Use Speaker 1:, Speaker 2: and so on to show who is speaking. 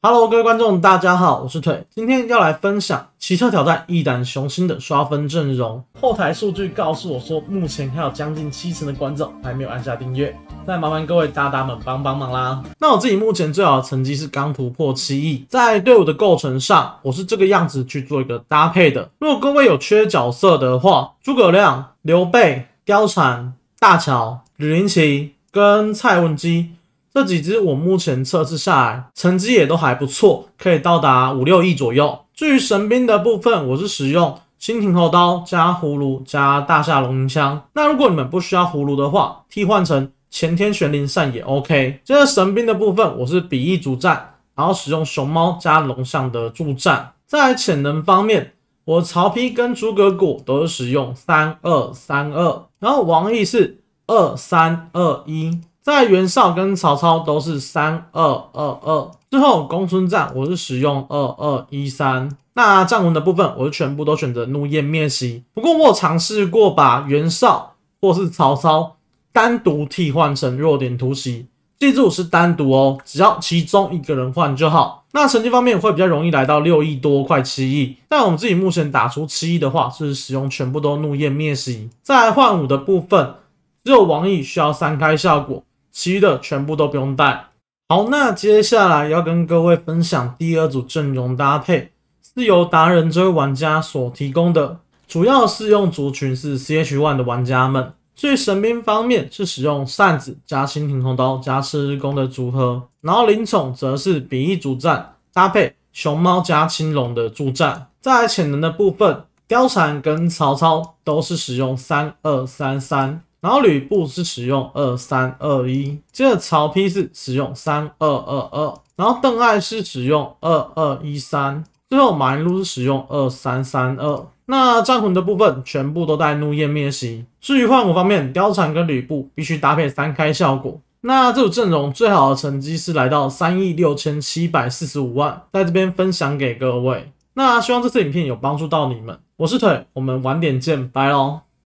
Speaker 1: Hello，各位观众，大家好，我是腿，今天要来分享骑车挑战一胆雄心的刷分阵容。后台数据告诉我说，目前还有将近七成的观众还没有按下订阅，那麻烦各位大大们帮帮忙啦。那我自己目前最好的成绩是刚突破七亿。在队伍的构成上，我是这个样子去做一个搭配的。如果各位有缺角色的话，诸葛亮、刘备、貂蝉、大乔、吕林琪跟蔡文姬。这几支我目前测试下来，成绩也都还不错，可以到达五六亿左右。至于神兵的部分，我是使用蜻蜓头刀加葫芦加大夏龙鳞枪。那如果你们不需要葫芦的话，替换成前天玄灵扇也 OK。接着神兵的部分，我是比翼主战，然后使用熊猫加龙象的助战。在潜能方面，我曹丕跟诸葛果都是使用三二三二，然后王毅是二三二一。在袁绍跟曹操都是三二二二之后，公孙瓒我是使用二二一三。那战文的部分，我是全部都选择怒焰灭息。不过我尝试过把袁绍或是曹操单独替换成弱点突袭，记住是单独哦，只要其中一个人换就好。那成绩方面会比较容易来到六亿多，快七亿。但我们自己目前打出七亿的话，是使用全部都怒焰灭再在换武的部分，只有王毅需要三开效果。其余的全部都不用带。好，那接下来要跟各位分享第二组阵容搭配，是由达人这位玩家所提供的，主要适用族群是 C H ONE 的玩家们。所以神兵方面是使用扇子加蜻蜓红刀加赤日弓的组合，然后灵宠则是比翼主战搭配熊猫加青龙的助战。再来潜能的部分，貂蝉跟曹操都是使用三二三三。然后吕布是使用二三二一，接着曹丕是使用三二二二，然后邓艾是使用二二一三，最后马云禄是使用二三三二。那战魂的部分全部都带怒焰灭息。至于换武方面，貂蝉跟吕布必须搭配三开效果。那这组阵容最好的成绩是来到三亿六千七百四十五万，在这边分享给各位。那希望这次影片有帮助到你们，我是腿，我们晚点见，拜喽。